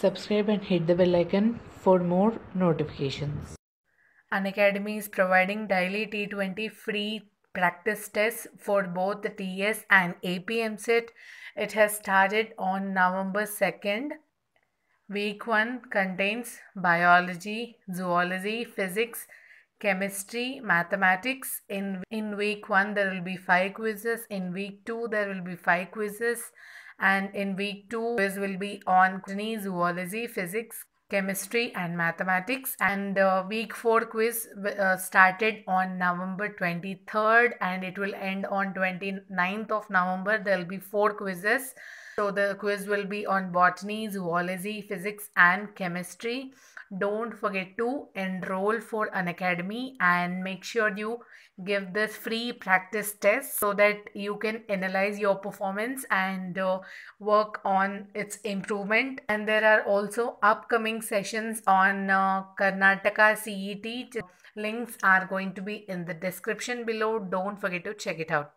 Subscribe and hit the bell icon for more notifications. An Academy is providing daily T20 free practice tests for both the TS and set. It has started on November 2nd. Week 1 contains biology, zoology, physics, chemistry, mathematics. In, in week 1, there will be 5 quizzes. In week 2, there will be 5 quizzes. And in week 2, quiz will be on botany, zoology, physics, chemistry and mathematics and uh, week 4 quiz uh, started on november 23rd and it will end on 29th of november there will be four quizzes so the quiz will be on botany, zoology, physics and chemistry. Don't forget to enroll for an academy and make sure you give this free practice test so that you can analyze your performance and uh, work on its improvement. And there are also upcoming sessions on uh, Karnataka CET. Links are going to be in the description below. Don't forget to check it out.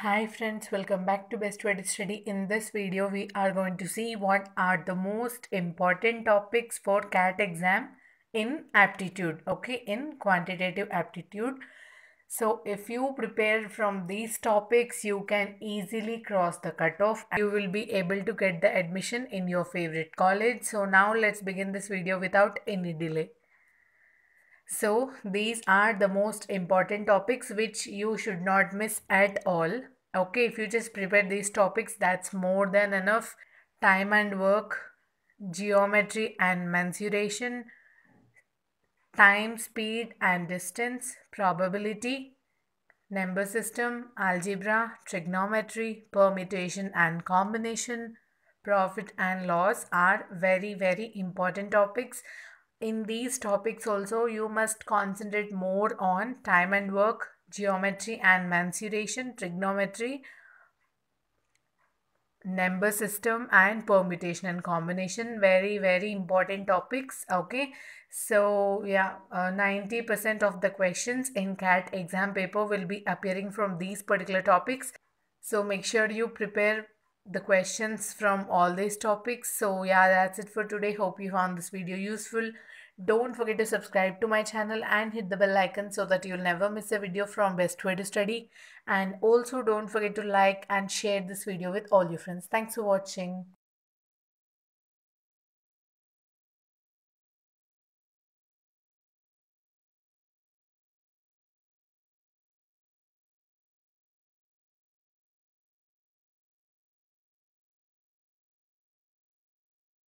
Hi friends, welcome back to Best Way to Study. In this video, we are going to see what are the most important topics for CAT exam in aptitude, okay, in quantitative aptitude. So if you prepare from these topics, you can easily cross the cutoff. You will be able to get the admission in your favorite college. So now let's begin this video without any delay. So these are the most important topics which you should not miss at all. Okay, if you just prepare these topics, that's more than enough time and work, geometry and mensuration, time, speed and distance, probability, number system, algebra, trigonometry, permutation and combination, profit and loss are very, very important topics in these topics also you must concentrate more on time and work, geometry and mensuration, trigonometry, number system and permutation and combination very very important topics okay so yeah 90% uh, of the questions in cat exam paper will be appearing from these particular topics so make sure you prepare the questions from all these topics. So yeah, that's it for today. Hope you found this video useful. Don't forget to subscribe to my channel and hit the bell icon so that you'll never miss a video from Best Way to Study. And also don't forget to like and share this video with all your friends. Thanks for watching.